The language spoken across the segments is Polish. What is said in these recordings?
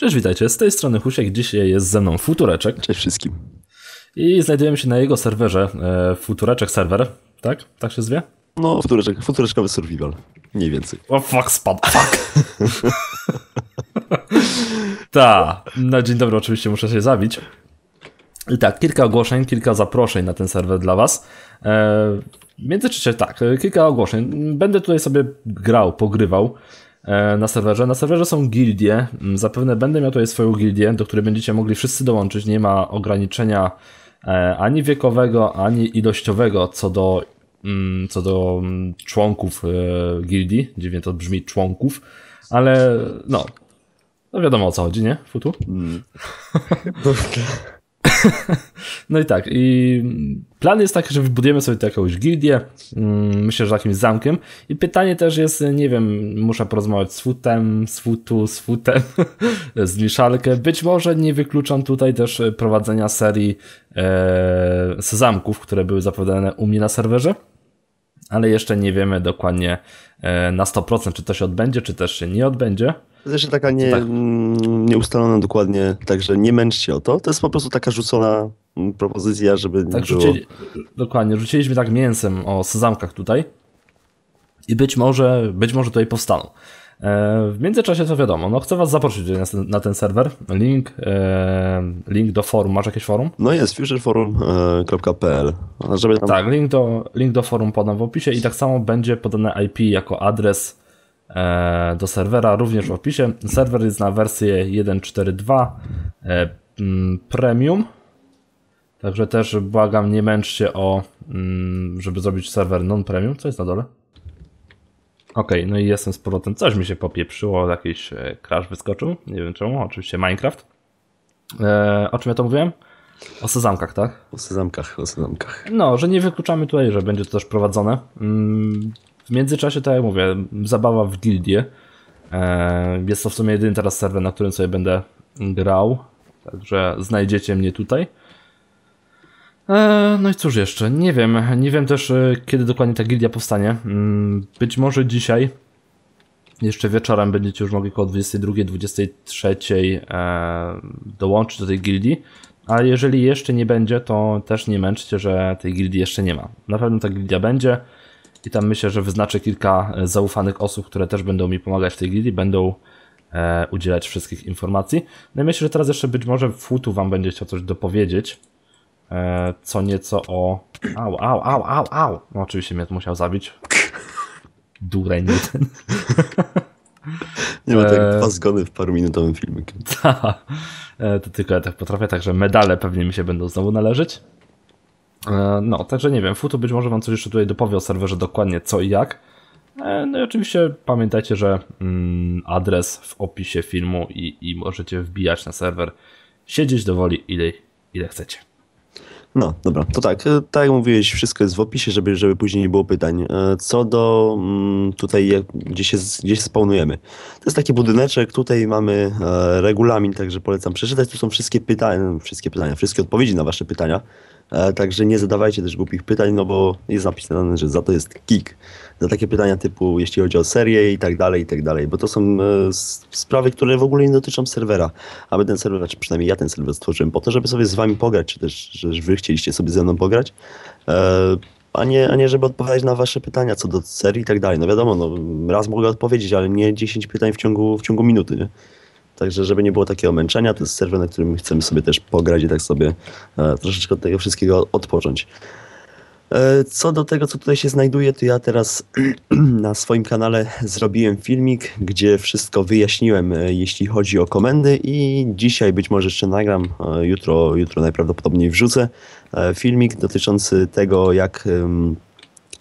Cześć, witajcie. Z tej strony Husiek. Dzisiaj jest ze mną Futureczek. Cześć wszystkim. I znajdujemy się na jego serwerze. E, futureczek serwer, tak? Tak się zwie? No, futureczek, futureczkowy survival. Mniej więcej. O fuck, spadł. Fuck. Ta. No dzień dobry, oczywiście muszę się zabić. I tak, kilka ogłoszeń, kilka zaproszeń na ten serwer dla was. E, międzyczasie tak, e, kilka ogłoszeń. Będę tutaj sobie grał, pogrywał. E, na serwerze. Na serwerze są gildie. Mm, zapewne będę miał tutaj swoją gildię, do której będziecie mogli wszyscy dołączyć. Nie ma ograniczenia e, ani wiekowego, ani ilościowego co do, mm, co do mm, członków e, gildii. Dziwnie to brzmi członków, ale no, no wiadomo o co chodzi, nie? Futu? Mm. no i tak, i plan jest taki, że wybudujemy sobie jakąś gildię, mm, myślę, że jakimś zamkiem. I pytanie też jest, nie wiem, muszę porozmawiać z futem, z futu, z futem, z miszalkę. Być może nie wykluczam tutaj też prowadzenia serii e, z zamków, które były zapowiadane u mnie na serwerze ale jeszcze nie wiemy dokładnie e, na 100%, czy to się odbędzie, czy też się nie odbędzie. To jest taka nie, tak. nieustalona dokładnie, także nie męczcie o to. To jest po prostu taka rzucona mm, propozycja, żeby tak, było... Rzucili, dokładnie, rzuciliśmy tak mięsem o sezamkach tutaj i być może, być może tutaj powstaną. E, w międzyczasie to wiadomo, no chcę was zaprosić na ten, serwer. Link, e, link do forum, masz jakieś forum? No jest, futureforum.pl. E, tam... Tak, link do, link do forum podam w opisie i tak samo będzie podane IP jako adres E, do serwera, również w opisie. Serwer jest na wersję 1.4.2 e, mm, Premium. Także też błagam, nie męcz się o, mm, żeby zrobić serwer non-premium. Co jest na dole? Okej, no i jestem z powrotem. Coś mi się popieprzyło, jakiś e, crash wyskoczył. Nie wiem czemu, oczywiście Minecraft. E, o czym ja to mówiłem? O sezamkach, tak? O sezamkach, o sezamkach. No, że nie wykluczamy tutaj, że będzie to też prowadzone. Mm, w międzyczasie, tak jak mówię, zabawa w gildię. E, jest to w sumie jedyny teraz serwer, na którym sobie będę grał. Także znajdziecie mnie tutaj. E, no i cóż jeszcze, nie wiem, nie wiem też e, kiedy dokładnie ta gildia powstanie. Mm, być może dzisiaj, jeszcze wieczorem będziecie już mogli około 22-23 dołączyć do tej gildii, ale jeżeli jeszcze nie będzie, to też nie męczcie, że tej gildii jeszcze nie ma. Na pewno ta gildia będzie, i tam myślę, że wyznaczę kilka e, zaufanych osób, które też będą mi pomagać w tej gildii, będą e, udzielać wszystkich informacji. No i myślę, że teraz jeszcze być może w Futu wam będzie chciał coś dopowiedzieć. E, co nieco o... Au, au, au, au, au! No oczywiście mnie to musiał zabić. Dureń ten. Nie ma tak e, dwa zgony w paru minutowym filmiku. Tak. E, to tylko ja tak potrafię, także medale pewnie mi się będą znowu należeć. E, no, także nie wiem, Futu być może wam coś jeszcze tutaj dopowie o serwerze dokładnie co i jak. E, no i oczywiście pamiętajcie, że mm, adres w opisie filmu i, i możecie wbijać na serwer. Siedzieć do woli ile, ile chcecie. No, dobra, to tak, e, tak jak mówiłeś, wszystko jest w opisie, żeby, żeby później nie było pytań. Co do mm, tutaj, gdzie się, gdzie się spawnujemy. To jest taki budyneczek, tutaj mamy regulamin, także polecam przeczytać. Tu są wszystkie pytania, wszystkie pytania, wszystkie odpowiedzi na wasze pytania. E, także nie zadawajcie też głupich pytań, no bo jest napisane, że za to jest kick. Za takie pytania typu, jeśli chodzi o serię i tak dalej, i tak dalej, bo to są e, sprawy, które w ogóle nie dotyczą serwera. A my ten serwer, czy znaczy przynajmniej ja ten serwer stworzyłem po to, żeby sobie z wami pograć, czy też, że wy chcieliście sobie ze mną pograć e, a nie, a nie żeby odpowiadać na wasze pytania co do serii i tak dalej. No wiadomo, no, raz mogę odpowiedzieć, ale nie 10 pytań w ciągu, w ciągu minuty. Nie? Także, żeby nie było takiego męczenia, to jest serwer, na którym chcemy sobie też pograć i tak sobie e, troszeczkę od tego wszystkiego odpocząć. E, co do tego, co tutaj się znajduje, to ja teraz na swoim kanale zrobiłem filmik, gdzie wszystko wyjaśniłem, e, jeśli chodzi o komendy i dzisiaj być może jeszcze nagram, e, jutro, jutro najprawdopodobniej wrzucę e, filmik dotyczący tego, jak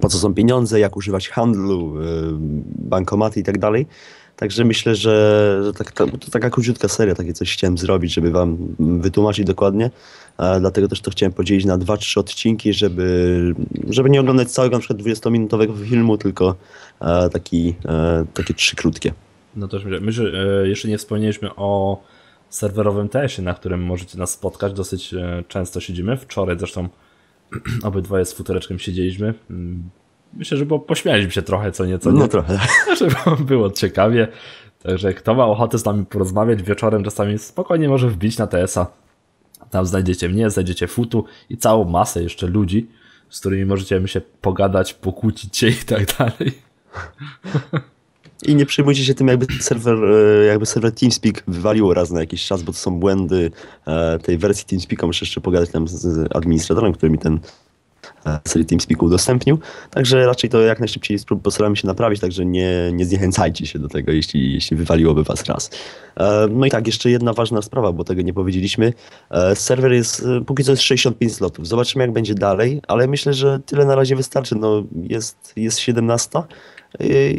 po co są pieniądze, jak używać handlu, e, bankomaty i tak dalej. Także myślę, że, że tak, to, to taka króciutka seria, takie coś chciałem zrobić, żeby wam wytłumaczyć dokładnie. E, dlatego też to chciałem podzielić na 2-3 odcinki, żeby, żeby nie oglądać całego na przykład 20-minutowego filmu, tylko e, taki, e, takie trzy krótkie. No to my e, jeszcze nie wspomnieliśmy o serwerowym TS-ie, na którym możecie nas spotkać. Dosyć e, często siedzimy. Wczoraj zresztą obydwoje z futereczkiem siedzieliśmy. Mm, myślę, że pośmialiśmy się trochę, co nieco. No trochę. Żeby było ciekawie. Także kto ma ochotę z nami porozmawiać wieczorem, czasami spokojnie może wbić na TS-a. Tam znajdziecie mnie, znajdziecie Futu i całą masę jeszcze ludzi, z którymi możecie się pogadać, pokłócić się i tak dalej. I nie przejmujcie się tym, jakby serwer, e, jakby serwer TeamSpeak wywalił raz na jakiś czas, bo to są błędy e, tej wersji TeamSpeaka. Muszę jeszcze pogadać tam z, administratorem, który mi ten sobie TeamSpeak udostępnił. Także raczej to jak najszybciej postaramy się naprawić, także nie, nie zniechęcajcie się do tego, jeśli, jeśli wywaliłoby was raz. E, no i tak, jeszcze jedna ważna sprawa, bo tego nie powiedzieliśmy. E, serwer jest, e, póki co jest 65 slotów. Zobaczymy jak będzie dalej, ale myślę, że tyle na razie wystarczy. No, jest, jest 17,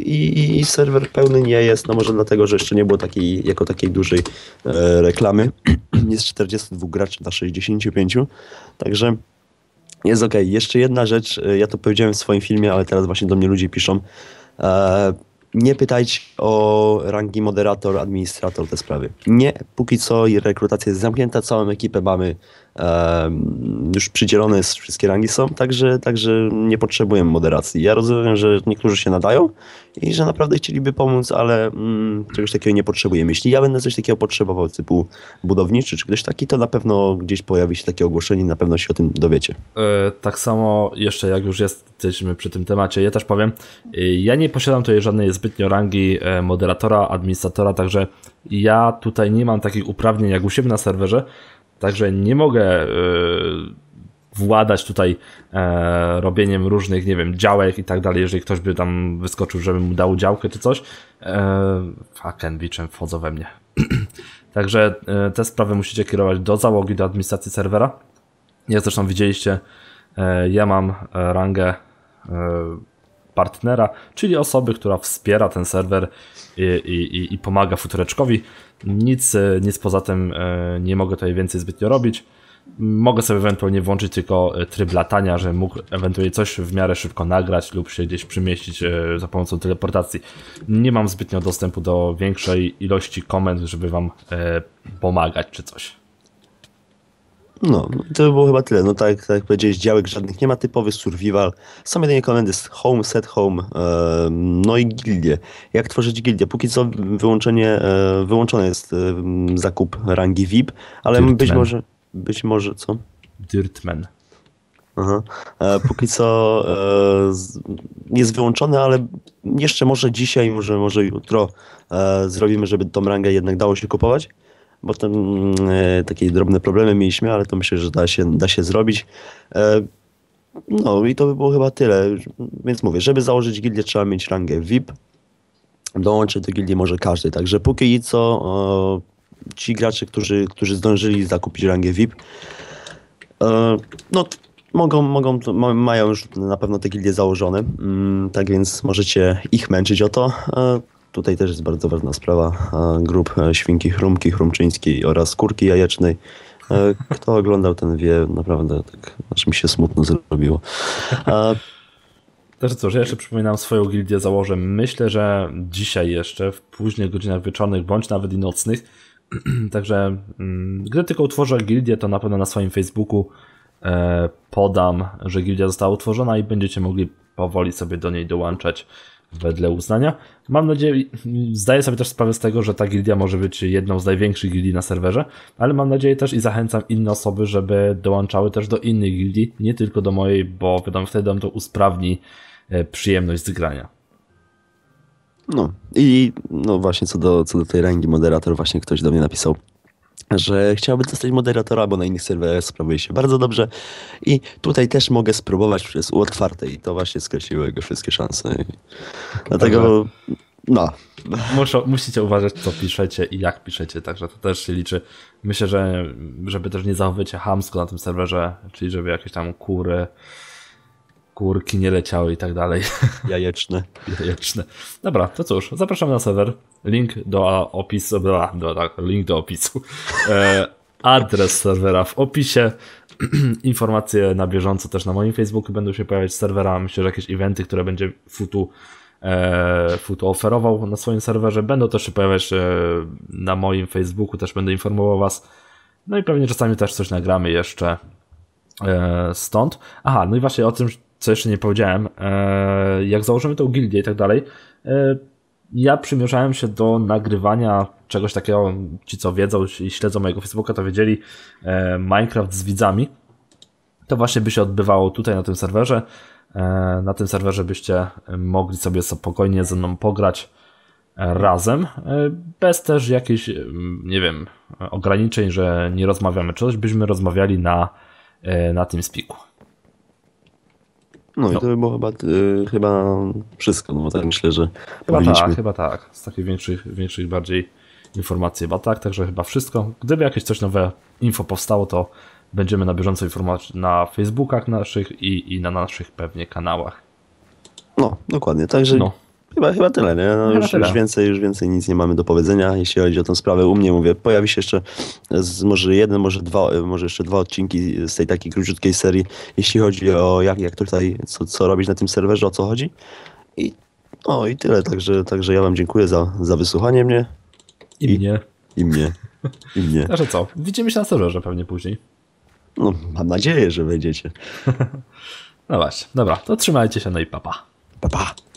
i, i, i, serwer pełny nie jest, no może dlatego, że jeszcze nie było takiej, jako takiej dużej e, reklamy. Jest 42 graczy na 65, także jest okej. Okay. Jeszcze jedna rzecz, e, ja to powiedziałem w swoim filmie, ale teraz właśnie do mnie ludzie piszą. E, nie pytajcie o rangi moderator, administrator te sprawy. Nie, póki co rekrutacja jest zamknięta, całą ekipę mamy już przydzielone jest, wszystkie rangi są, także, także nie potrzebujemy moderacji. Ja rozumiem, że niektórzy się nadają i że naprawdę chcieliby pomóc, ale mm, czegoś takiego nie potrzebujemy. Jeśli ja będę coś takiego potrzebował, typu budowniczy czy ktoś taki, to na pewno gdzieś pojawi się takie ogłoszenie, na pewno się o tym dowiecie. E, tak samo jeszcze, jak już jesteśmy przy tym temacie, ja też powiem, e, ja nie posiadam tutaj żadnej zbytnio rangi e, moderatora, administratora, także ja tutaj nie mam takich uprawnień jak u siebie na serwerze, Także nie mogę y, władać tutaj e, robieniem różnych, nie wiem, działek i tak dalej, jeżeli ktoś by tam wyskoczył, żebym mu dał działkę czy coś. E, fucking biczem wchodzą we mnie. Także e, te sprawy musicie kierować do załogi, do administracji serwera. Jak zresztą widzieliście, ja mam rangę partnera, czyli osoby, która wspiera ten serwer i, i, i pomaga futureczkowi. Nic, e, nic poza tym e, nie mogę tutaj więcej zbytnio robić. Mogę sobie ewentualnie włączyć tylko e, tryb latania, że mógł ewentualnie coś w miarę szybko nagrać lub się gdzieś przemieścić za pomocą teleportacji. Nie mam zbytnio dostępu do większej ilości komend, żeby wam pomagać czy coś. No, to by było chyba tyle. No tak, tak jak powiedziałeś, działek żadnych nie ma, typowy survival. Są jedynie komendy z home, set home, e, no i gildie. Jak tworzyć gildię? Póki co wyłączenie, e, wyłączony jest e, zakup rangi VIP, ale Dirtman. być może, być może co? Dirtman. Aha. E, póki co e, jest wyłączony, ale jeszcze może dzisiaj, może, może jutro e, zrobimy, żeby tą rangę jednak dało się kupować bo tam mm, e, takie drobne problemy mieliśmy, ale to myślę, że da się, da się zrobić. E, no i to by było chyba tyle. Więc mówię, żeby założyć gildię trzeba mieć rangę VIP. Dołączyć do gildii może każdy. Także póki co ci gracze, którzy, którzy zdążyli zakupić rangę VIP, e, no mogą, mogą, mają już na pewno te gildie założone, mm, tak więc możecie ich męczyć o to. E, Tutaj też jest bardzo ważna sprawa grup e, świnki chrumki, chrumczyńskiej oraz kurki jajecznej. E, kto oglądał, ten wie, naprawdę tak, aż mi się smutno zrobiło. A... Znaczy cóż, ja jeszcze przypominam swoją gildię założę. Myślę, że dzisiaj jeszcze, w późnych godzinach wieczornych, bądź nawet i nocnych. Także mm, gdy tylko utworzę gildię, to na pewno na swoim Facebooku e, podam, że gildia została utworzona i będziecie mogli powoli sobie do niej dołączać wedle uznania. Mam nadzieję, zdaję sobie też sprawę z tego, że ta gildia może być jedną z największych gildii na serwerze, ale mam nadzieję też i zachęcam inne osoby, żeby dołączały też do innych gildii, nie tylko do mojej, bo wiadomo, wtedy nam to usprawni e, przyjemność z grania. No i no właśnie co do, co do tej rangi moderator właśnie ktoś do mnie napisał, że chciałbym zostać moderatora, bo na innych serwerach sprawuje się bardzo dobrze i tutaj też mogę spróbować przez u otwartej. To właśnie skreśliło jego wszystkie szanse. Dlatego, no. Muszą, musicie uważać, co piszecie i jak piszecie, także to też się liczy. Myślę, że żeby też nie zachowywać się hamsko na tym serwerze, czyli żeby jakieś tam kury, kurki nie leciały i tak dalej. Jajeczne. Jajeczne. Dobra, to cóż, zapraszam na serwer. Link do opisu, bla, do, tak, link do opisu. E, adres serwera w opisie. Informacje na bieżąco też na moim Facebooku będą się pojawiać z serwera. Myślę, że jakieś eventy, które będzie Futu, e, Futu oferował na swoim serwerze, będą też się pojawiać e, na moim Facebooku, też będę informował Was. No i pewnie czasami też coś nagramy jeszcze e, stąd. Aha, no i właśnie o tym co jeszcze nie powiedziałem, e, jak założymy tą gildię i tak dalej, e, ja przymierzałem się do nagrywania czegoś takiego, ci co wiedzą i śledzą mojego Facebooka, to wiedzieli, e, Minecraft z widzami. To właśnie by się odbywało tutaj na tym serwerze. Na tym serwerze byście mogli sobie spokojnie ze mną pograć razem, bez też jakichś, nie wiem, ograniczeń, że nie rozmawiamy. czegoś, byśmy rozmawiali na, na tym spiku. No, no. i no. to by było chyba, y, chyba wszystko, no bo tak myślę, że Chyba tak, powinniśmy... tak, chyba tak. Z takich większych, większych bardziej informacji chyba tak, także chyba wszystko. Gdyby jakieś coś nowe info powstało, to będziemy na bieżąco informować na Facebookach naszych i, i na naszych pewnie kanałach. No, dokładnie. Także no. Chyba, chyba tyle, nie? No już, już, więcej, już więcej nic nie mamy do powiedzenia, jeśli chodzi o tę sprawę. U mnie mówię, pojawi się jeszcze z, może jeden, może dwa, może jeszcze dwa odcinki z tej takiej króciutkiej serii, jeśli chodzi o jak, jak tutaj, co, co robić na tym serwerze, o co chodzi. I no i tyle, także, także ja wam dziękuję za, za wysłuchanie mnie. I, I mnie. I mnie. I mnie. Znaczy co, widzimy się na serwerze pewnie później. No, mam nadzieję, że będziecie. no właśnie, dobra, to trzymajcie się, no i papa. Papa. Pa.